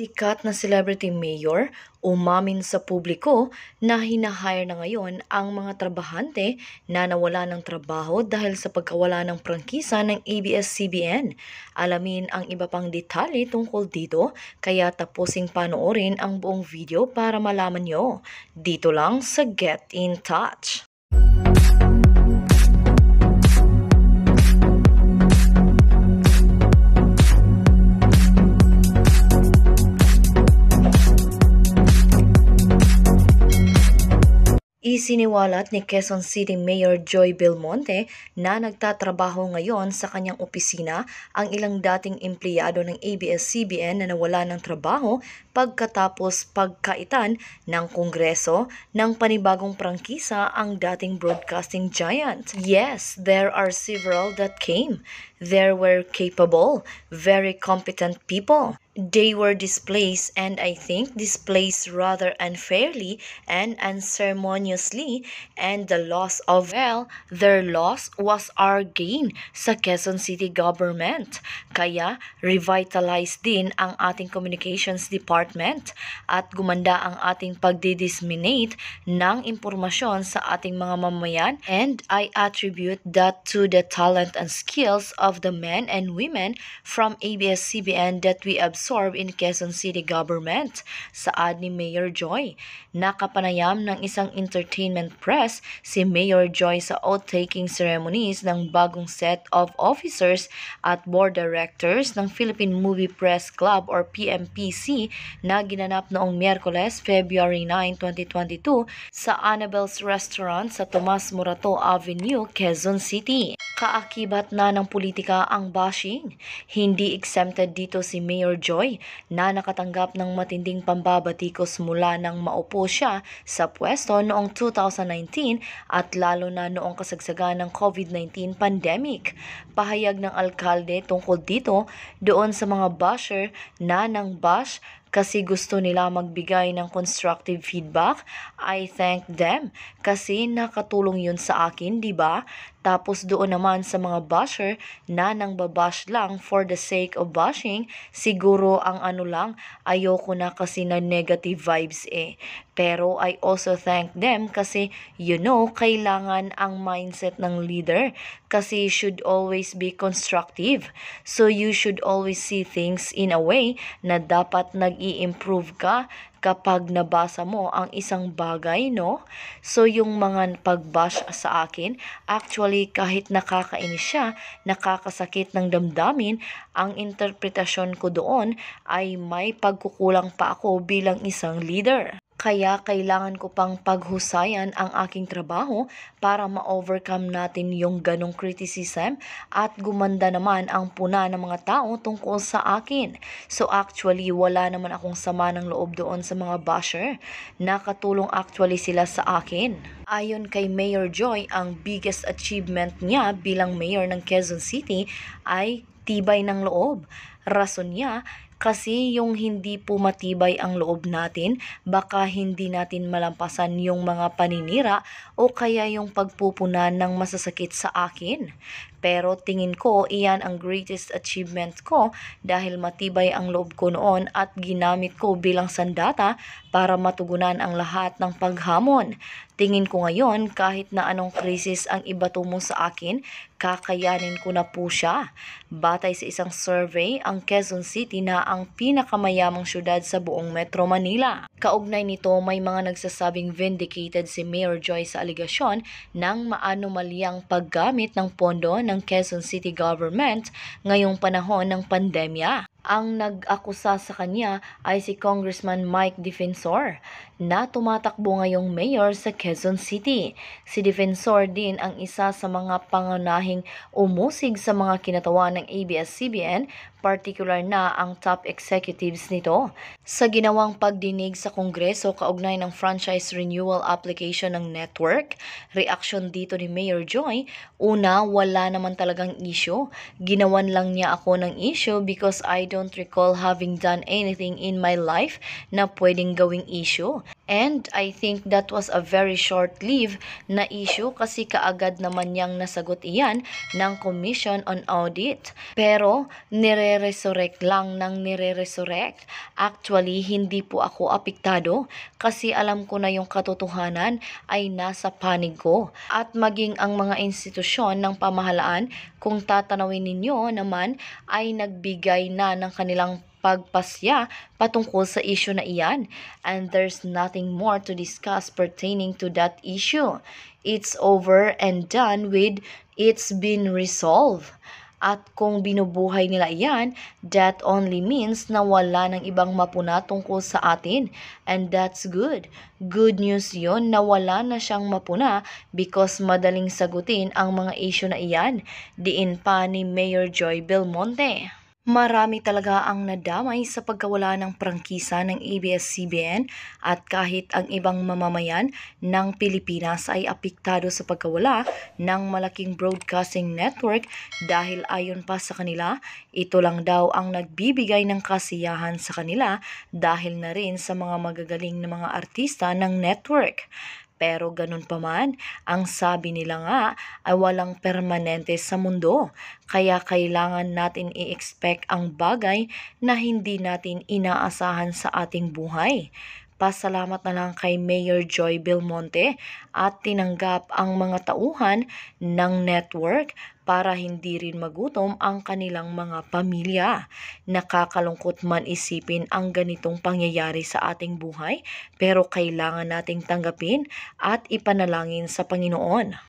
Sikat na celebrity mayor, umamin sa publiko na hinahire na ngayon ang mga trabahante na nawala ng trabaho dahil sa pagkawala ng prangkisa ng ABS-CBN. Alamin ang iba pang detalye tungkol dito kaya tapusing panoorin ang buong video para malaman nyo. Dito lang sa Get In Touch. Isiniwalat ni Quezon City Mayor Joy Belmonte na nagtatrabaho ngayon sa kanyang opisina ang ilang dating empleyado ng ABS-CBN na nawala ng trabaho pagkatapos pagkaitan ng Kongreso ng panibagong prangkisa ang dating broadcasting giant. Yes, there are several that came. There were capable, very competent people. They were displaced, and I think displaced rather unfairly and unceremoniously, and the loss of, well, their loss was our gain sa Quezon City government. Kaya, revitalized din ang ating communications department at gumanda ang ating pagdidisseminate ng impormasyon sa ating mga mamayan and I attribute that to the talent and skills of of the men and women from ABS-CBN that we absorb in Quezon City government, saad ni Mayor Joy. Nakapanayam ng isang entertainment press si Mayor Joy sa oath-taking ceremonies ng bagong set of officers at board directors ng Philippine Movie Press Club or PMPC na ginanap noong Miyerkules, February 9, 2022 sa Annabelle's Restaurant sa Tomas Morato Avenue, Quezon City. Kaakibat na ng politiko politika ang bashing. Hindi exempted dito si Mayor Joy na nakatanggap ng matinding pambabatikos mula nang maupo siya sa pwesto noong 2019 at lalo na noong kasagsagan ng COVID-19 pandemic. Pahayag ng alkalde tungkol dito doon sa mga basher na nang bash kasi gusto nila magbigay ng constructive feedback, I thank them kasi nakatulong yun sa akin, di ba? Tapos doon naman sa mga basher na nang babash lang for the sake of bashing, siguro ang ano lang, ayoko na kasi na negative vibes eh. Pero I also thank them kasi you know, kailangan ang mindset ng leader kasi should always be constructive. So you should always see things in a way na dapat nag nag-i-improve ka kapag nabasa mo ang isang bagay, no? So, yung mga pagbash sa akin, actually, kahit nakakainis siya, nakakasakit ng damdamin, ang interpretasyon ko doon ay may pagkukulang pa ako bilang isang leader. Kaya kailangan ko pang paghusayan ang aking trabaho para ma-overcome natin yung ganong criticism at gumanda naman ang puna ng mga tao tungkol sa akin. So actually, wala naman akong sama ng loob doon sa mga basher. Nakatulong actually sila sa akin. Ayon kay Mayor Joy, ang biggest achievement niya bilang mayor ng Quezon City ay tibay ng loob. Rason niya, kasi yung hindi po matibay ang loob natin, baka hindi natin malampasan yung mga paninira o kaya yung pagpupunan ng masasakit sa akin. Pero tingin ko, iyan ang greatest achievement ko dahil matibay ang loob ko noon at ginamit ko bilang sandata para matugunan ang lahat ng paghamon. Tingin ko ngayon, kahit na anong krisis ang iba tumo sa akin, kakayanin ko na po siya. Batay sa isang survey, ang Quezon City na ang pinakamayamang syudad sa buong Metro Manila. Kaugnay nito, may mga nagsasabing vindicated si Mayor Joy sa aligasyon ng maanomaliang paggamit ng pondo ng Quezon City Government ngayong panahon ng pandemya. Ang nag-akusa sa kanya ay si Congressman Mike Defensor na tumatakbo ngayong mayor sa Quezon City. Si Defensor din ang isa sa mga pangunahing umusig sa mga kinatawan ng ABS-CBN, particular na ang top executives nito. Sa ginawang pagdinig sa Kongreso kaugnay ng franchise renewal application ng network, reaksyon dito ni Mayor Joy, una wala naman talagang issue. Ginawan lang niya ako ng issue because I don't don't recall having done anything in my life na pwedeng gawing issue. And I think that was a very short-lived na issue kasi kaagad naman niyang nasagot iyan ng Commission on Audit. Pero nire-resurrect lang ng nire-resurrect. Actually, hindi po ako apektado kasi alam ko na yung katotohanan ay nasa panig ko. At maging ang mga institusyon ng pamahalaan, kung tatanawin ninyo naman, ay nagbigay na ng ng kanilang pagpasya patungkol sa issue na iyan and there's nothing more to discuss pertaining to that issue. It's over and done with. It's been resolved. At kung binubuhay nila iyan, that only means na wala ng ibang mapuna tungkol sa atin. And that's good. Good news yon na wala na siyang mapuna because madaling sagutin ang mga issue na iyan. Diin pa ni Mayor Joy Belmonte. Marami talaga ang nadamay sa pagkawala ng prangkisa ng ABS-CBN at kahit ang ibang mamamayan ng Pilipinas ay apiktado sa pagkawala ng malaking broadcasting network dahil ayon pa sa kanila, ito lang daw ang nagbibigay ng kasiyahan sa kanila dahil na rin sa mga magagaling na mga artista ng network. Pero ganun pa man, ang sabi nila nga ay walang permanente sa mundo. Kaya kailangan natin i-expect ang bagay na hindi natin inaasahan sa ating buhay. Pasalamat na lang kay Mayor Joy Belmonte at tinanggap ang mga tauhan ng network para hindi rin magutom ang kanilang mga pamilya. Nakakalungkot man isipin ang ganitong pangyayari sa ating buhay pero kailangan nating tanggapin at ipanalangin sa Panginoon.